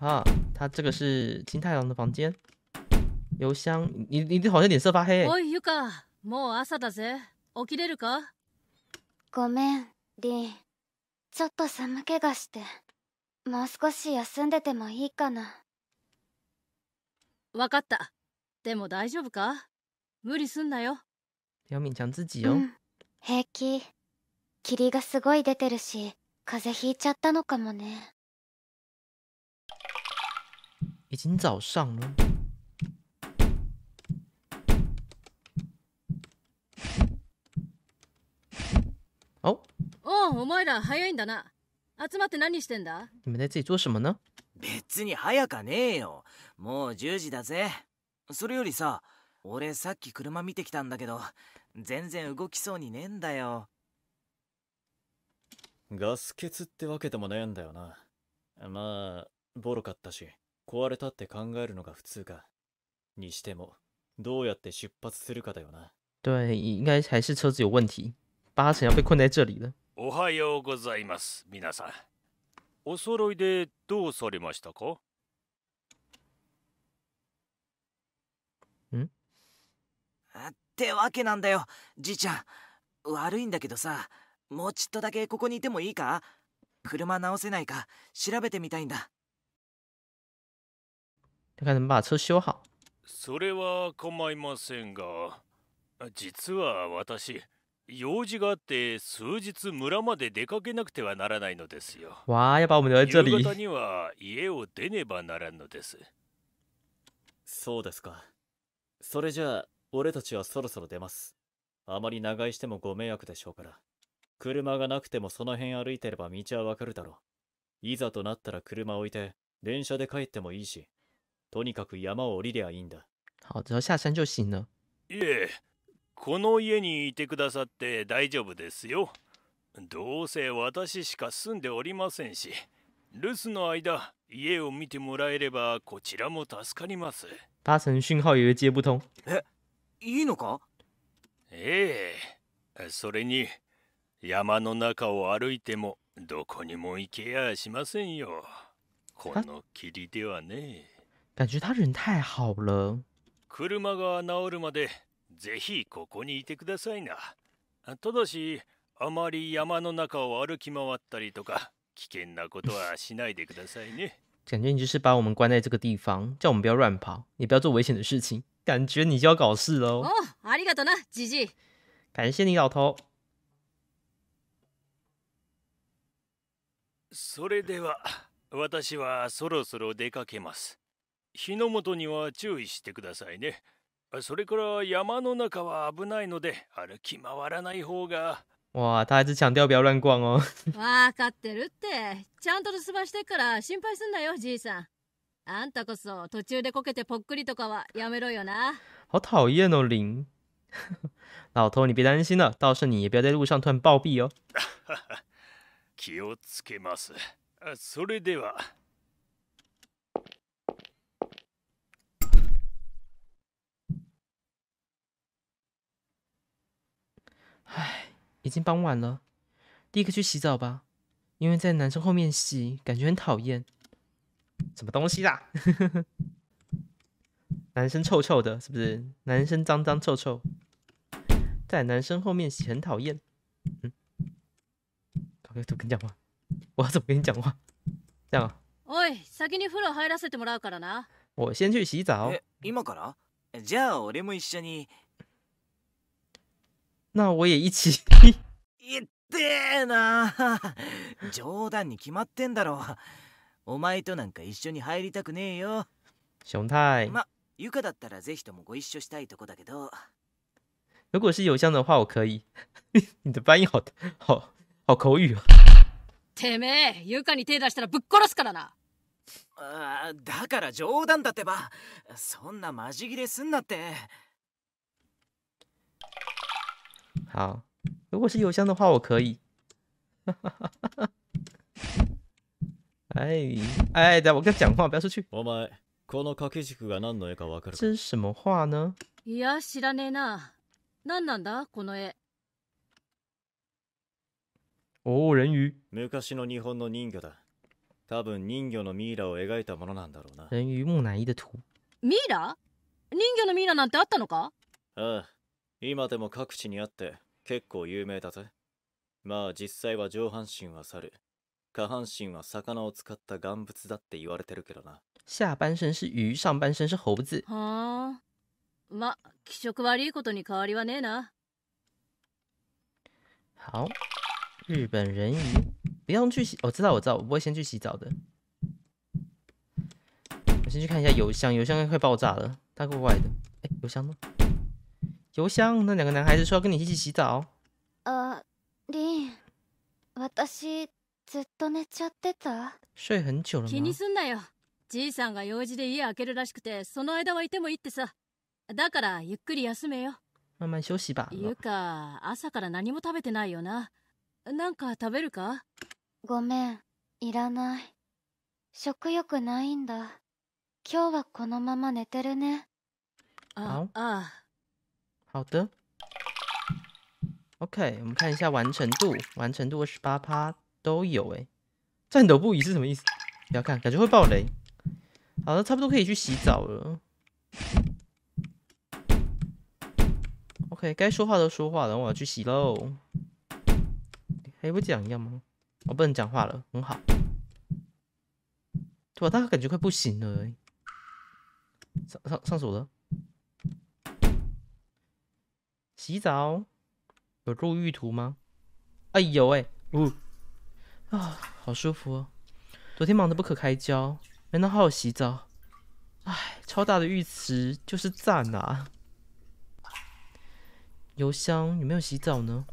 啊，他这个是金太郎的房间。邮箱，你你好像脸色发黑。喂，优子，もう朝だぜ。起きれるか？ごめん、リン。ちょっと寒気がして、もう少し休んでてもいいかな。わかった。でも大丈夫か？無理すんなよ。要勉强自己哟。平気。霧がすごい出てるし、風邪ひいちゃったのかもね。已经早上了。哦。おお、前ら早いんだな。集まって何してんだ你们在这里做什么呢別に早かねえよ。もう十時だぜ。それよりさ、俺さっき車見てきたんだけど、全然動きそうにねえんだよ。ガス欠ってわけでもないんだよな。まあ、ボロかったし。壊れたって考えるのが普通か。にしても、どうやって出発するかだよな。对，应该还是车子有问题，八成要被困在这里了。おはようございます、皆さん。お揃いでどうされましたか？ん？ってわけなんだよ、じいちゃん。悪いんだけどさ、もうちょっとだけここにいてもいいか？車直せないか調べてみたいんだ。だからまあそうしようは。それは構いませんが、実は私、用事があって数日村まで出かけなくてはならないのですよ。わあ、やっぱ我们在这里。夕方には家を出ねばならんのです。そうですか。それじゃあ、俺たちはそろそろ出ます。あまり長居してもご迷惑でしょうから。車がなくてもその辺歩いてれば道はわかるだろう。いざとなったら車置いて、電車で帰ってもいいし。とにかく山を降りりゃいいんだ。好，只下山就行了。いえ、この家にいてくださって大丈夫ですよ。どうせ私しか住んでおりませんし、留守の間家を見てもらえればこちらも助かります。八成讯号也接不通。え、いいのか？ええ、それに山の中を歩いてもどこにも行けやしませんよ。この霧ではね。感觉他人太好了。が治るまでぜひここにいてくださいな。ただしあまり山の中を歩き回ったりとか危険なことはしないでくださいね。感觉你就是把我们关在这个地方，叫我们不要乱跑，也不要做危险的事情。感觉你就要搞事喽。ありがとうなジジ。感谢你，老头。それでは私はそろそろ出かけます。火の元には注意してくださいねそれから山の中は危ないので歩き回らない方がわ他还是强调不要乱逛哦。わかってるって。ちゃんと留守番してから心配すんなよ、じいさん。あんたこそ途中でこけてぽっくりとかはやめろよな。好讨厌哦，林。老头，你别担心了，倒是你也不要在路上突然暴毙哦。気をつけます。それでは。唉，已经傍晚了，立刻去洗澡吧。因为在男生后面洗，感觉很讨厌。什么东西啦？男生臭臭的，是不是？男生脏脏臭臭，在男生后面洗很讨厌。嗯，搞个图跟你讲话，我要怎么跟你讲话？这样。我先去洗澡。那我也一起いってな冗談に決まってんだろお前となんか一緒に入りたくねえよ熊太まゆかだったらぜひともご一緒したいとこだけど如果是有香的话我可以 你的翻译好好好口语啊てめえゆかに手出したらぶっ殺すからなだから冗談だってばそんなマジギレすんなって好，如果是邮箱的话，我可以。哎哎，等我跟讲话，不要出去。这是什么话呢？いや知らねえな。なんなんだこの絵？哦，人鱼。昔の日本の人魚だ。多分人魚のミイラを描いたものなんだろうな。人鱼木乃伊的图。ミイラ？人魚のミイラなんてあったのか？うん。今でも各地にあって結構有名だぜまあ実際は上半身は猿下半身は魚を使った岩物だって言われてるけどな下半身是鱼上半身是猴子はあまあ気色悪いことに変わりはねえな好日本人鱼不用去洗我知道我知道我不会先去洗澡的我先去看一下油箱油箱快爆炸了大怪怪的哎油箱呢邮箱那两个男孩子说要跟你一起洗澡。あ、リ私ずっと寝ちゃってた。睡很久了気にすんなよ。さんが用事で家開けるらしくて、その間はいてもいいってさ。だからゆっくり休めよ。慢慢休息吧。ゆか、朝から何も食べてないよな。なんか食べるかごめん、いらない。食欲ないんだ。今日はこのまま寝てるね。あ、あ、好的，OK，我们看一下完成度，完成度二十八趴都有哎，战斗不已是什么意思？不要看，感觉会爆雷。好了，差不多可以去洗澡了。OK，该说话都说话，了，我要去洗喽。还不讲一样吗？我不能讲话了，很好。我大概感觉快不行了，上上上手了。洗澡有入浴图吗？哎有哎，呜啊，好舒服哦！昨天忙得不可开交，没能好好洗澡。哎，超大的浴池就是赞呐！邮箱有没有洗澡呢？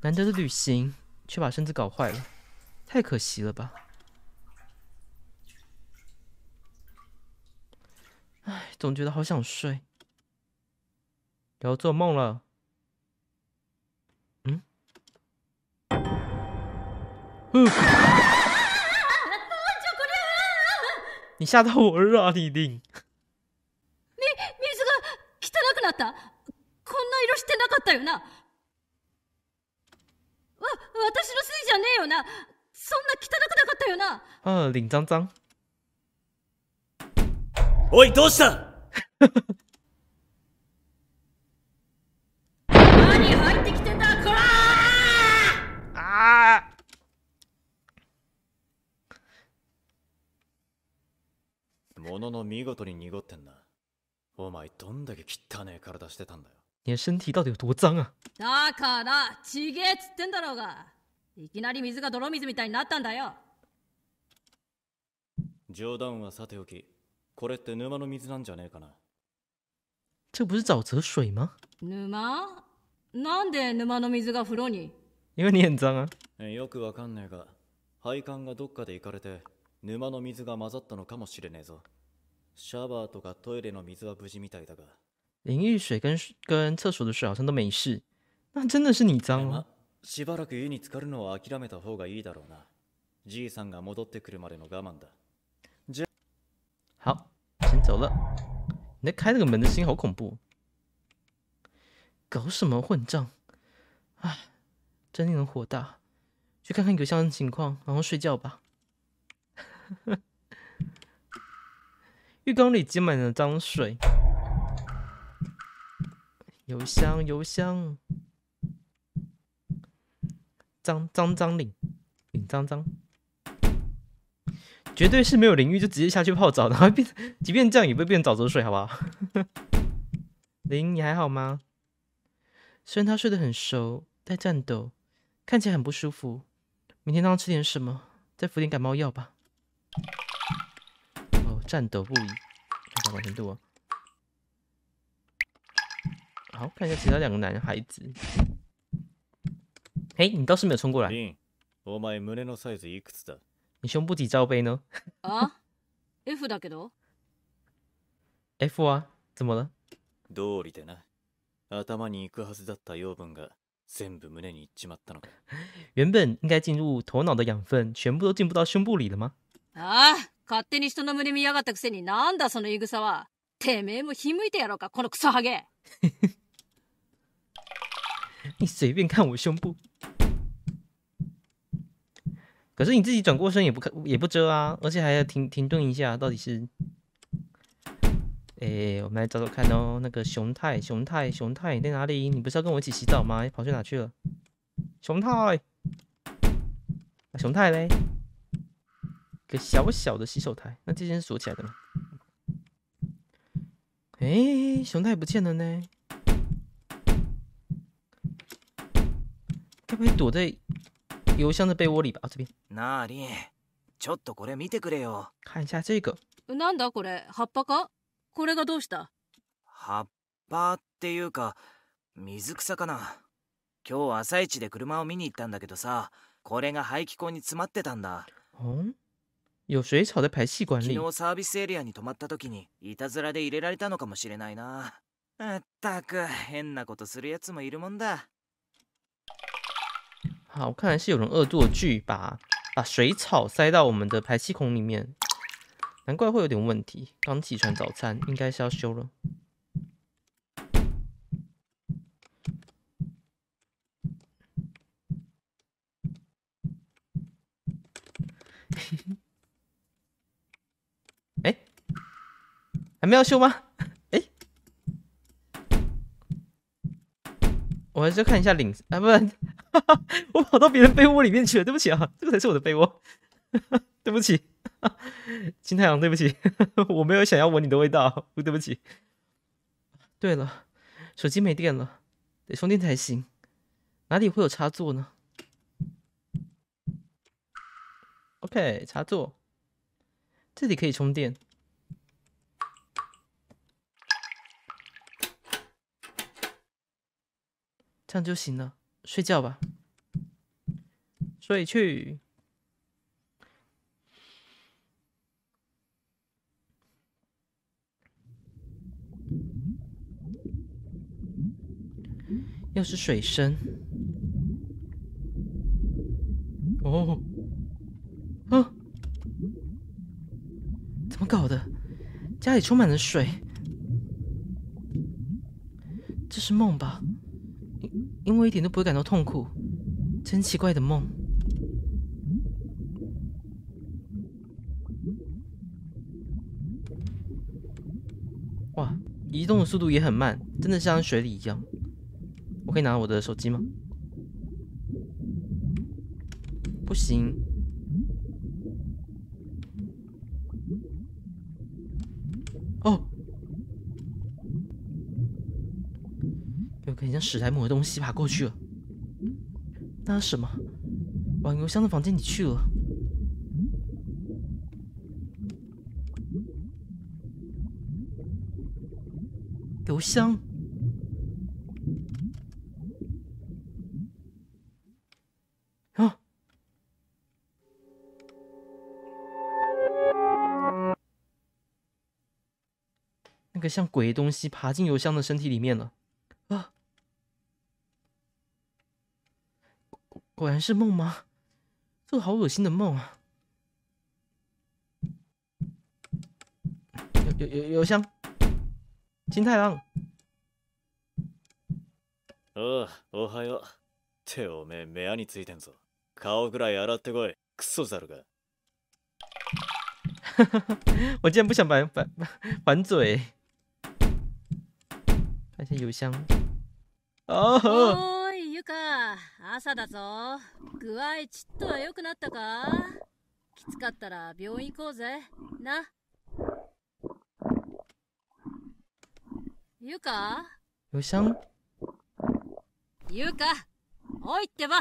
难得的旅行，却把身子搞坏了，太可惜了吧！哎，总觉得好想睡，要做梦了。你吓到我了，你丁！你你这个，汚くなった。こんな色してなかったよな。わ私のせいじゃねえよな。そんな汚くなかったよな。啊，脸脏脏。おい、どうした？何入ってきてた？こら！あ啊！ものの見事に濁ってんな。お前どんだけ汚ねえ体してたんだよ。你身体到底有多脏啊？だからちげえっつってんだろうが。いきなり水が泥水みたいになったんだよ。冗談はさておき、これって沼の水なんじゃねえかな。这不是沼泽水吗？沼？なんで沼の水が風呂に？因为你很脏啊。よくわかんねえが、配管がどっかで行かれて沼の水が混ざったのかもしれねえぞ。シャワーとかトイレの水は無事みたいだが。淋浴水跟跟厕所的水好像都没事。那真的是你脏吗？しばらくに浸かるのは諦めた方がいいだろうな。じいさんが戻ってくるまでの我慢だ。じゃ、好，先走了。你开那个门的好恐怖。搞什么混账！唉，真令人火大。去看看邮箱的情况，然后睡觉吧。浴缸里积满了脏水，油箱油箱，脏脏脏领领脏脏，绝对是没有淋浴就直接下去泡澡，然后变，即便这样也会变沼泽水，好不好？林，你还好吗？虽然他睡得很熟，但颤抖，看起来很不舒服。明天让他吃点什么，再服点感冒药吧。战斗不已，完成度啊！好，看一下其他两个男孩子。哎，你倒是没有冲过来。你胸部几罩杯呢？啊？F，だけど。F 啊？怎么了？道理でな。頭にいくはずだった養分が全部胸に詰まったのか。原本应该进入头脑的养分，全部都进不到胸部里了吗？啊？勝手に人の胸見やがったくせになんだその言い草は。てめえもひむいてやろうか、このクソハゲ。你随便看我胸部。可是你自己转过身也不看也不遮啊，而且还要停停顿一下，到底是？哎、欸，我们来找找看哦。那个熊太，熊太，熊太，你在哪里？你不是要跟我一起洗澡吗？跑去哪去了？熊太，啊、熊太嘞？小小的洗手台，那这是锁起来的吗？哎，熊太不见了呢，该不会躲在邮箱的被窝里吧？啊，这边哪里？ちょっとこれ見てくれよ。好，下这个。なんだこれ、葉っぱか？これがどうした？葉っぱっていうか水草かな。今日朝一で車を見に行ったんだけどさ、これが排気口に詰まってたんだ。うん？有水草在排气管里。昨日サービスエリアに泊まったにいたずらで入れられたのかもしれないな。ったく、変なことするやつもいるもんだ。好，看来是有人恶作剧，把把水草塞到我们的排气孔里面，难怪会有点问题。刚起床早餐，应该是要修了。还没有修吗？哎，我还是看一下领子啊，不然 我跑到别人被窝里面去了，对不起啊，这个才是我的被窝，对不起，金太阳，对不起，我没有想要闻你的味道，对不起。对了，手机没电了，得充电才行，哪里会有插座呢？OK，插座，这里可以充电。这样就行了，睡觉吧，睡去。又是水声，哦，啊，怎么搞的？家里充满了水，这是梦吧？因为一点都不会感到痛苦，真奇怪的梦。哇，移动的速度也很慢，真的像水里一样。我可以拿我的手机吗？不行。像史莱姆的东西爬过去了，那是什么？往邮箱的房间里去了。邮箱啊！那个像鬼东西爬进邮箱的身体里面了。果然是梦吗？这个好恶心的梦啊！有有有邮箱，金太郎。啊，おはよう。目についてんぞ。顔ぐらい洗ってこい。クソザルが。我竟然不想反反反嘴。看一下邮箱。啊哈！か、朝だぞ。具合ちっとは良くなったかきつかったら病院行こうぜ。な。ゆかよしんゆうかおいってば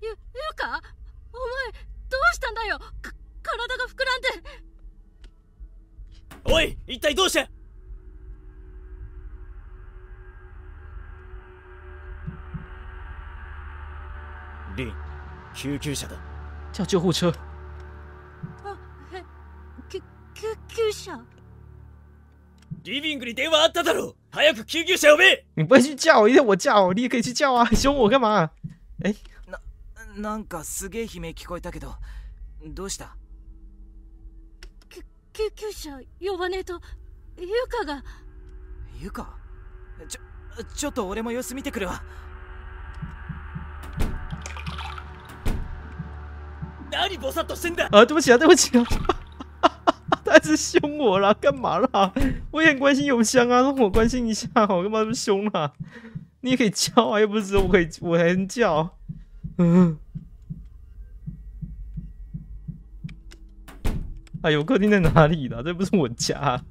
ゆ、ゆかお前、どうしたんだよ体が膨らんで。おい一体どうしてリ救急車だ叫救護車救急車リビングに電話あっただろ早く救急車呼べ你不去叫一定我叫你也可以去叫啊凶我干嘛えななんかすげえ悲鳴聞こえたけどどうした救急車呼ばねえとゆかがゆかちょちょっと俺も様子見てくるわ何ボサッとしてんだ啊对不起啊对不起啊他是凶我啦，干嘛啦？我也很关心永香啊，让我关心一下，我干嘛这么凶啦、啊？你可以叫啊，又不是我可以，我还能叫。嗯哎呦，客厅在哪里呢？这不是我家。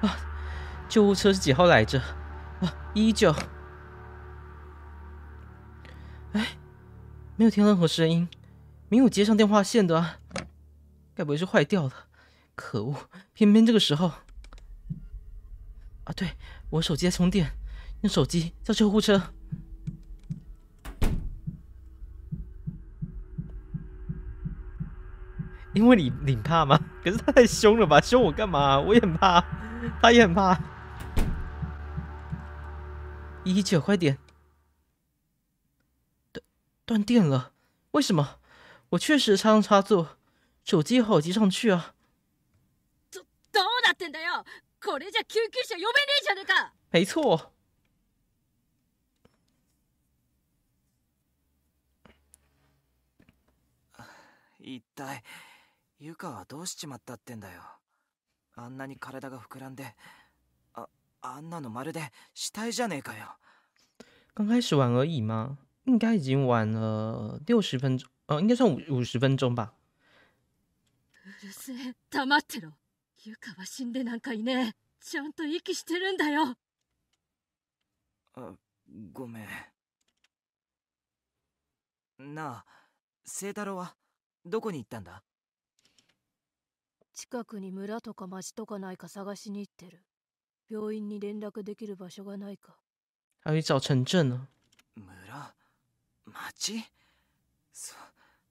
啊，救护车是几号来着？啊，一九。哎，没有听任何声音，没有接上电话线的，啊，该不会是坏掉了？可恶，偏偏这个时候。啊，对，我手机在充电，用手机叫救护车。因为你你怕吗？可是他太凶了吧！凶我干嘛？我也很怕，他也很怕。一九，快点！断断电了，为什么？我确实插上插座，手机好接上去啊。どうなってんだよ？これじゃ救急車呼べねえじゃか。没错。一体。ゆかはどうしちまったってんだよ。あんなに体が膨らんで、あ、あんなのまるで死体じゃねえかよ。刚开始玩而已吗？应该已经玩了六十分钟，应该算五五十分钟吧。うるせえ、黙ってろ。ゆかは死んでなんかいねえ。ちゃんと息してるんだよ。あ、ごめん。なあ、清太郎はどこに行ったんだ近くに村とか町とかないか探しに行ってる。病院に連絡できる場所がないか。还有找城镇呢。村町そ、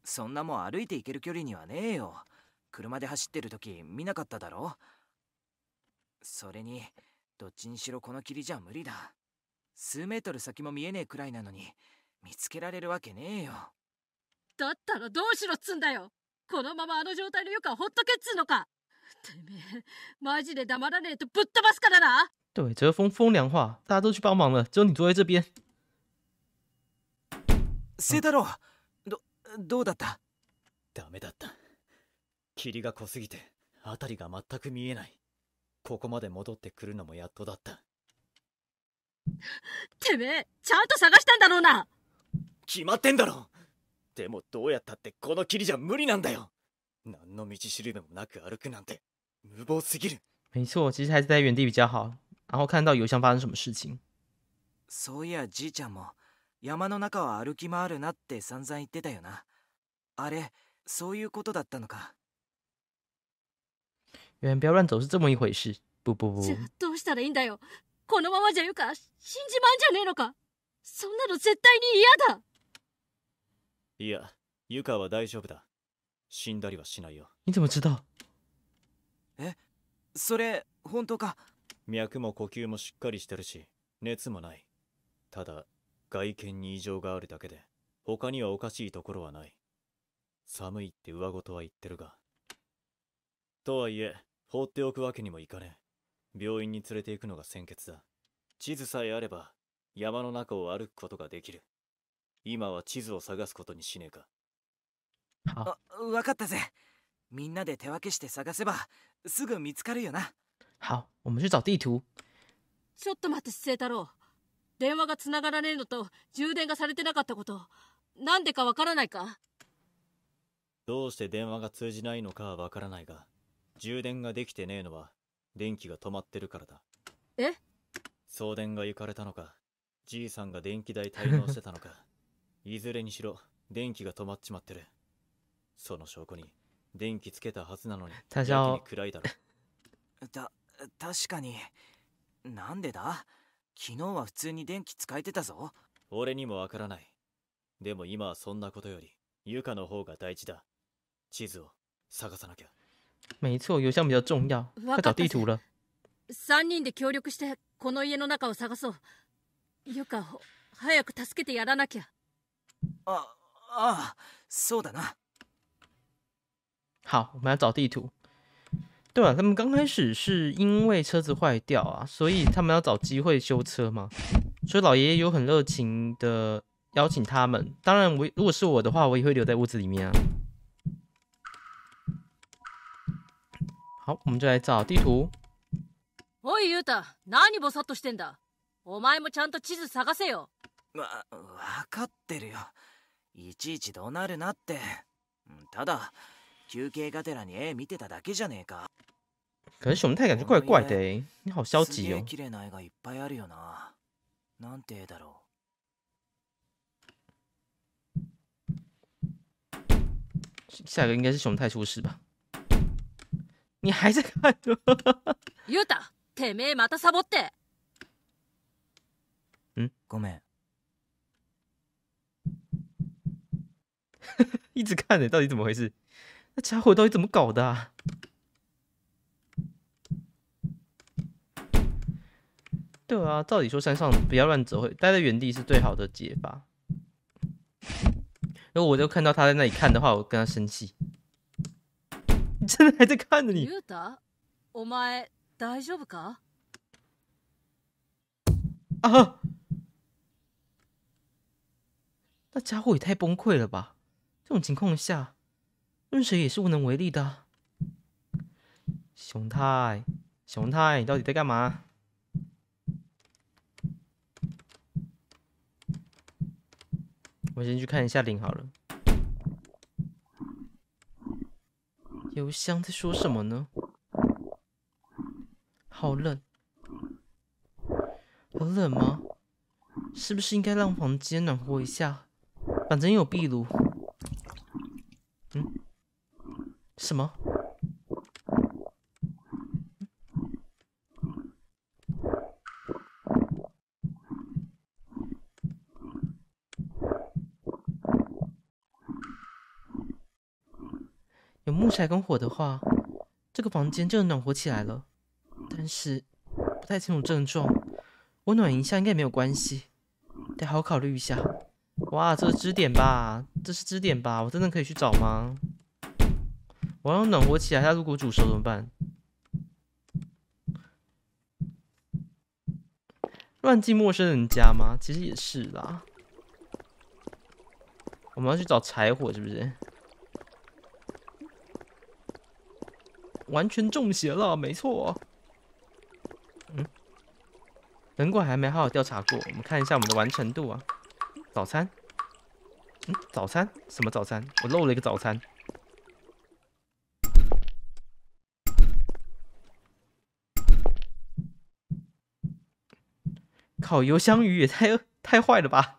そんなもん歩いて行ける距離にはねえよ。車で走ってる時見なかっただろそれに、どっちにしろこの霧じゃ無理だ。数メートル先も見えねえくらいなのに、見つけられるわけねえよ。だったらどうしろっつんだよこのままあの状態のよかほっとけっつうのかてめえマジで黙らねえとぶっ飛ばすからな对，这风风凉话，大家都去帮忙了，只有你坐在这边。聖太郎、どどうだったダメだった霧が濃すぎて辺りが全く見えないここまで戻ってくるのもやっとだったてめえちゃんと探したんだろうな決まってんだろでもどうやったってこの霧じゃ無理なんだよ何の道しるべもなく歩くなんて無謀すぎる没错其实还是在原地比较好然后看到油箱发生什么事情そういやじいちゃんも山の中は歩き回るなって散々言ってたよなあれそういうことだったのか原来不要乱走是这么一回事不不不どうしたらいいんだよこのままじゃゆか死んじまうんじゃねえのかそんなの絶対に嫌だいや、ユカは大丈夫だ。死んだりはしないよ。いつも知道え、それ本当か脈も呼吸もしっかりしてるし、熱もない。ただ、外見に異常があるだけで、他にはおかしいところはない。寒いって上ごとは言ってるが。とはいえ、放っておくわけにもいかねえ。病院に連れて行くのが先決だ。地図さえあれば、山の中を歩くことができる。今は地図を探すことにしねえかあ分かったぜみんなで手分けして探せばすぐ見つかるよな好我们去找地图ちょっと待って清太郎電話がつながらねえのと充電がされてなかったことなんでかわからないかどうして電話が通じないのかはわからないが充電ができてねえのは電気が止まってるからだえ送電が行かれたのかじいさんが電気代滞納してたのかいずれにしろ電気が止まっちまってるその証拠に電気つけたはずなのに他校暗いだろた 確かになんでだ昨日は普通に電気使えてたぞ俺にもわからないでも今はそんなことよりユカの方が大事だ地図を探さなきゃ没错邮箱比较重要快找地图了三人で協力してこの家の中を探そうユカを早く助けてやらなきゃ啊啊，そうだな。好，我们来找地图。对啊，他们刚开始是因为车子坏掉啊，所以他们要找机会修车嘛。所以老爷爷有很热情的邀请他们。当然，我如果是我的话，我也会留在屋子里面啊。好，我们就来找地图。おいユタ、何ぼさっとしてんだ。お前もちゃんと地図探せよ。ま、わかってるよ。いちいち怒鳴るなってただ休憩がてらに絵見てただけじゃねえか可是熊太感觉怪怪的，你好消极哦。綺麗な絵がいっぱいあるよな。なんてだろう。下一个应该是熊太出事吧？你还在看？ユタ、てめえまたサボって。ごめん。一直看呢，到底怎么回事？那家伙到底怎么搞的？啊？对啊，照理说山上不要乱走，会待在原地是最好的解法。如果我就看到他在那里看的话，我跟他生气。你真的还在看着你お前大丈夫か？啊！那家伙也太崩溃了吧！这种情况下，任谁也是无能为力的。熊太，熊太，你到底在干嘛？我先去看一下林好了。邮箱在说什么呢？好冷，好冷吗？是不是应该让房间暖和一下？反正有壁炉。什么？有木柴跟火的话，这个房间就能暖和起来了。但是不太清楚症状，我暖一下应该没有关系，得好好考虑一下。哇，这是支点吧？这是支点吧？我真的可以去找吗？我要暖和起来，它如果煮熟怎么办？乱进陌生人家吗？其实也是啦。我们要去找柴火，是不是？完全中邪了，没错。嗯，人鬼还没好好调查过。我们看一下我们的完成度啊。早餐，嗯，早餐什么早餐？我漏了一个早餐。烤油香鱼也太太坏了吧！